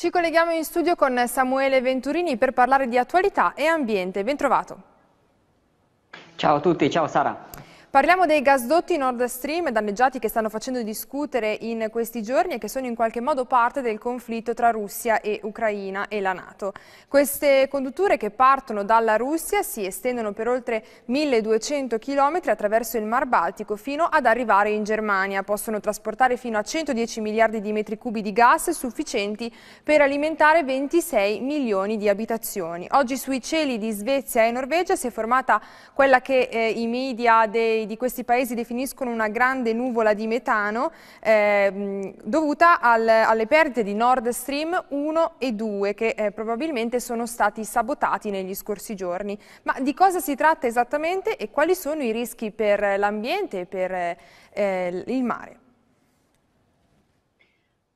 Ci colleghiamo in studio con Samuele Venturini per parlare di attualità e ambiente. Bentrovato. Ciao a tutti, ciao Sara. Parliamo dei gasdotti Nord Stream danneggiati che stanno facendo discutere in questi giorni e che sono in qualche modo parte del conflitto tra Russia e Ucraina e la Nato. Queste condutture che partono dalla Russia si estendono per oltre 1200 km attraverso il Mar Baltico fino ad arrivare in Germania. Possono trasportare fino a 110 miliardi di metri cubi di gas sufficienti per alimentare 26 milioni di abitazioni. Oggi sui cieli di Svezia e Norvegia si è formata quella che eh, i media dei dei, di questi paesi definiscono una grande nuvola di metano eh, dovuta al, alle perdite di Nord Stream 1 e 2 che eh, probabilmente sono stati sabotati negli scorsi giorni. Ma di cosa si tratta esattamente e quali sono i rischi per l'ambiente e per eh, il mare?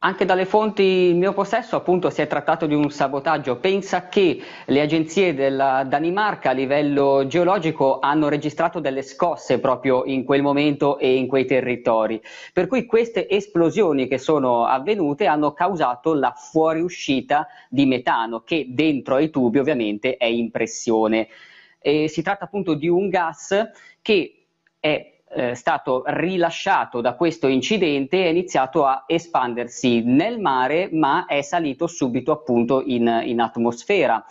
Anche dalle fonti in mio possesso appunto si è trattato di un sabotaggio. Pensa che le agenzie della Danimarca a livello geologico hanno registrato delle scosse proprio in quel momento e in quei territori. Per cui queste esplosioni che sono avvenute hanno causato la fuoriuscita di metano che dentro ai tubi ovviamente è in pressione. E si tratta appunto di un gas che è eh, stato rilasciato da questo incidente è iniziato a espandersi nel mare ma è salito subito appunto in, in atmosfera.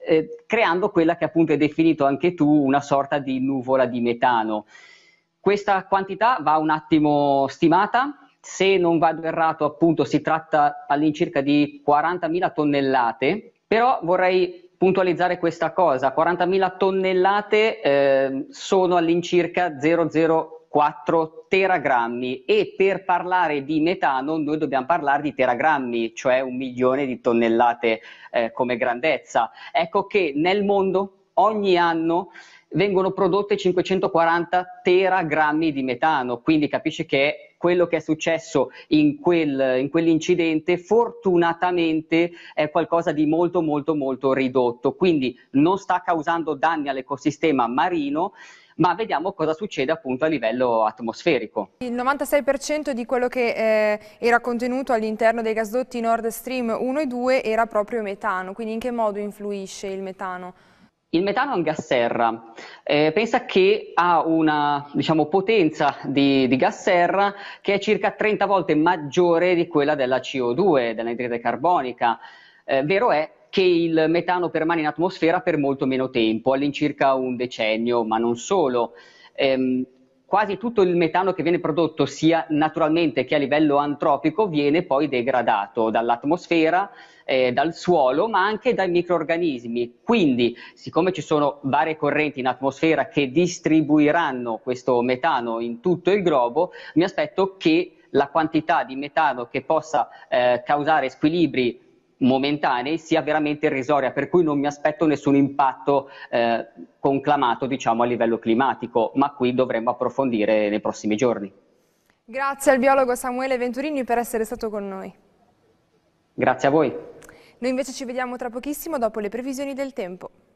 Eh, creando quella che appunto hai definito anche tu una sorta di nuvola di metano. Questa quantità va un attimo stimata, se non vado errato appunto si tratta all'incirca di 40.000 tonnellate, però vorrei puntualizzare questa cosa. 40.000 tonnellate eh, sono all'incirca 004 teragrammi e per parlare di metano noi dobbiamo parlare di teragrammi, cioè un milione di tonnellate eh, come grandezza. Ecco che nel mondo ogni anno vengono prodotte 540 teragrammi di metano, quindi capisci che quello che è successo in, quel, in quell'incidente fortunatamente è qualcosa di molto molto molto ridotto, quindi non sta causando danni all'ecosistema marino ma vediamo cosa succede appunto a livello atmosferico. Il 96% di quello che eh, era contenuto all'interno dei gasdotti Nord Stream 1 e 2 era proprio metano, quindi in che modo influisce il metano? Il metano è un gas serra, eh, pensa che ha una diciamo, potenza di, di, gas serra che è circa 30 volte maggiore di quella della CO2, dell'idride carbonica. Eh, vero è che il metano permane in atmosfera per molto meno tempo, all'incirca un decennio, ma non solo. Eh, quasi tutto il metano che viene prodotto sia naturalmente che a livello antropico viene poi degradato dall'atmosfera, eh, dal suolo, ma anche dai microorganismi. Quindi, siccome ci sono varie correnti in atmosfera che distribuiranno questo metano in tutto il globo, mi aspetto che la quantità di metano che possa eh, causare squilibri momentanei sia veramente irrisoria, per cui non mi aspetto nessun impatto eh, conclamato diciamo, a livello climatico, ma qui dovremo approfondire nei prossimi giorni. Grazie al biologo Samuele Venturini per essere stato con noi. Grazie a voi. Noi invece ci vediamo tra pochissimo dopo le previsioni del tempo.